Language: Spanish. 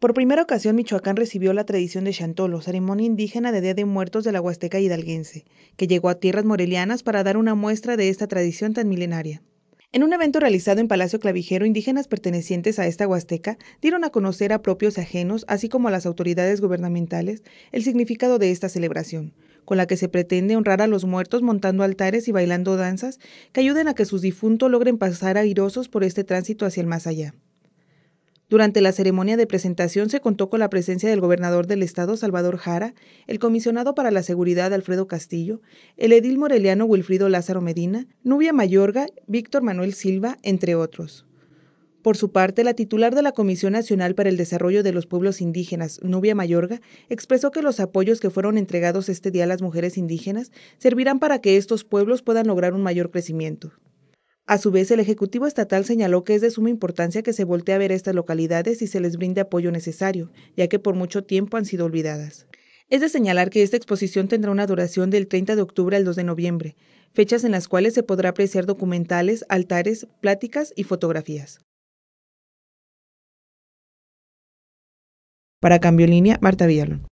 Por primera ocasión, Michoacán recibió la tradición de Chantolo, ceremonia indígena de Día de Muertos de la Huasteca Hidalguense, que llegó a tierras morelianas para dar una muestra de esta tradición tan milenaria. En un evento realizado en Palacio Clavijero, indígenas pertenecientes a esta huasteca dieron a conocer a propios ajenos, así como a las autoridades gubernamentales, el significado de esta celebración, con la que se pretende honrar a los muertos montando altares y bailando danzas que ayuden a que sus difuntos logren pasar airosos por este tránsito hacia el más allá. Durante la ceremonia de presentación se contó con la presencia del gobernador del estado Salvador Jara, el comisionado para la seguridad Alfredo Castillo, el edil moreliano Wilfrido Lázaro Medina, Nubia Mayorga, Víctor Manuel Silva, entre otros. Por su parte, la titular de la Comisión Nacional para el Desarrollo de los Pueblos Indígenas, Nubia Mayorga, expresó que los apoyos que fueron entregados este día a las mujeres indígenas servirán para que estos pueblos puedan lograr un mayor crecimiento. A su vez, el Ejecutivo Estatal señaló que es de suma importancia que se voltee a ver estas localidades y se les brinde apoyo necesario, ya que por mucho tiempo han sido olvidadas. Es de señalar que esta exposición tendrá una duración del 30 de octubre al 2 de noviembre, fechas en las cuales se podrá apreciar documentales, altares, pláticas y fotografías. Para Cambio Línea, Marta Villalón.